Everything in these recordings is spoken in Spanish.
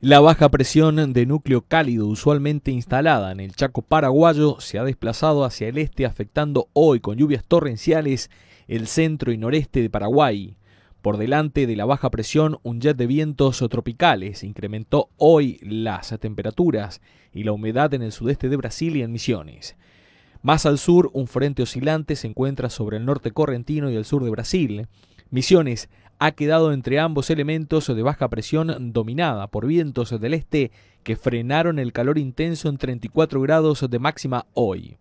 La baja presión de núcleo cálido usualmente instalada en el Chaco paraguayo se ha desplazado hacia el este afectando hoy con lluvias torrenciales el centro y noreste de Paraguay. Por delante de la baja presión, un jet de vientos tropicales incrementó hoy las temperaturas y la humedad en el sudeste de Brasil y en Misiones. Más al sur, un frente oscilante se encuentra sobre el norte correntino y el sur de Brasil. Misiones ha quedado entre ambos elementos de baja presión dominada por vientos del este que frenaron el calor intenso en 34 grados de máxima hoy.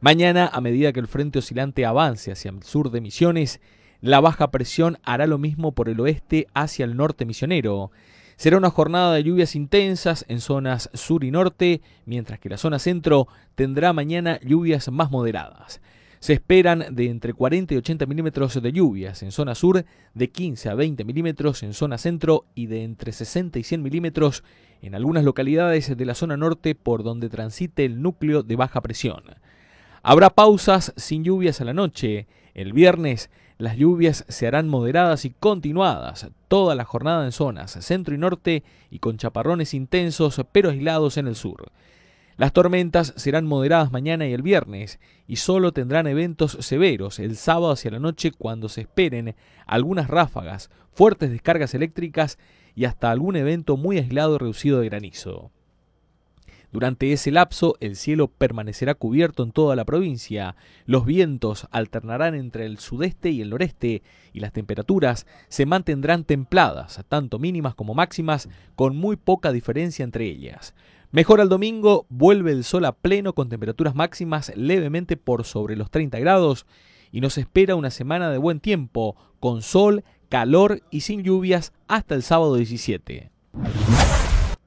Mañana, a medida que el frente oscilante avance hacia el sur de Misiones, la baja presión hará lo mismo por el oeste hacia el norte misionero. Será una jornada de lluvias intensas en zonas sur y norte, mientras que la zona centro tendrá mañana lluvias más moderadas. Se esperan de entre 40 y 80 milímetros de lluvias en zona sur, de 15 a 20 milímetros en zona centro y de entre 60 y 100 milímetros en algunas localidades de la zona norte por donde transite el núcleo de baja presión. Habrá pausas sin lluvias a la noche. El viernes las lluvias se harán moderadas y continuadas toda la jornada en zonas centro y norte y con chaparrones intensos pero aislados en el sur. Las tormentas serán moderadas mañana y el viernes y solo tendrán eventos severos el sábado hacia la noche cuando se esperen algunas ráfagas, fuertes descargas eléctricas y hasta algún evento muy aislado reducido de granizo. Durante ese lapso el cielo permanecerá cubierto en toda la provincia, los vientos alternarán entre el sudeste y el noreste y las temperaturas se mantendrán templadas, tanto mínimas como máximas, con muy poca diferencia entre ellas. Mejor al domingo, vuelve el sol a pleno con temperaturas máximas levemente por sobre los 30 grados y nos espera una semana de buen tiempo, con sol, calor y sin lluvias hasta el sábado 17.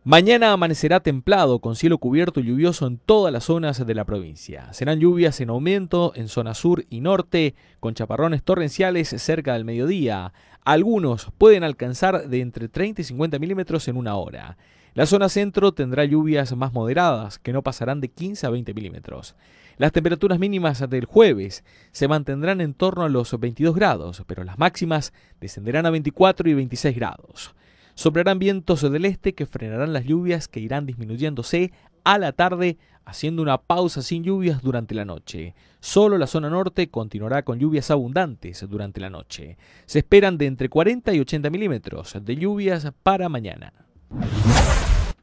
Mañana amanecerá templado, con cielo cubierto y lluvioso en todas las zonas de la provincia. Serán lluvias en aumento en zona sur y norte, con chaparrones torrenciales cerca del mediodía. Algunos pueden alcanzar de entre 30 y 50 milímetros en una hora. La zona centro tendrá lluvias más moderadas, que no pasarán de 15 a 20 milímetros. Las temperaturas mínimas del jueves se mantendrán en torno a los 22 grados, pero las máximas descenderán a 24 y 26 grados. Soplarán vientos del este que frenarán las lluvias que irán disminuyéndose a la tarde, haciendo una pausa sin lluvias durante la noche. Solo la zona norte continuará con lluvias abundantes durante la noche. Se esperan de entre 40 y 80 milímetros de lluvias para mañana.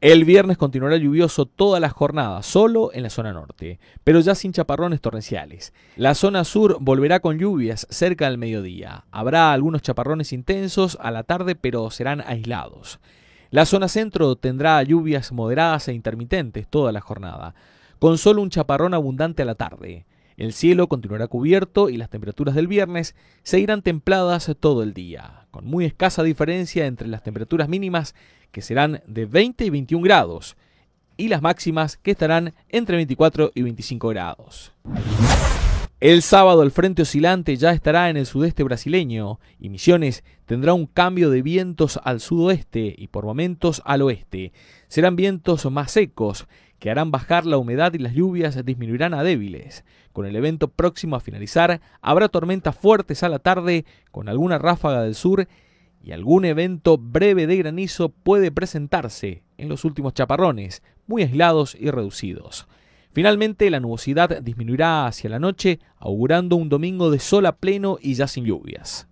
El viernes continuará lluvioso toda la jornada, solo en la zona norte, pero ya sin chaparrones torrenciales. La zona sur volverá con lluvias cerca del mediodía. Habrá algunos chaparrones intensos a la tarde, pero serán aislados. La zona centro tendrá lluvias moderadas e intermitentes toda la jornada, con solo un chaparrón abundante a la tarde. El cielo continuará cubierto y las temperaturas del viernes seguirán templadas todo el día, con muy escasa diferencia entre las temperaturas mínimas que serán de 20 y 21 grados, y las máximas que estarán entre 24 y 25 grados. El sábado el frente oscilante ya estará en el sudeste brasileño y Misiones tendrá un cambio de vientos al sudoeste y por momentos al oeste. Serán vientos más secos que harán bajar la humedad y las lluvias disminuirán a débiles. Con el evento próximo a finalizar, habrá tormentas fuertes a la tarde con alguna ráfaga del sur y algún evento breve de granizo puede presentarse en los últimos chaparrones, muy aislados y reducidos. Finalmente, la nubosidad disminuirá hacia la noche, augurando un domingo de sol a pleno y ya sin lluvias.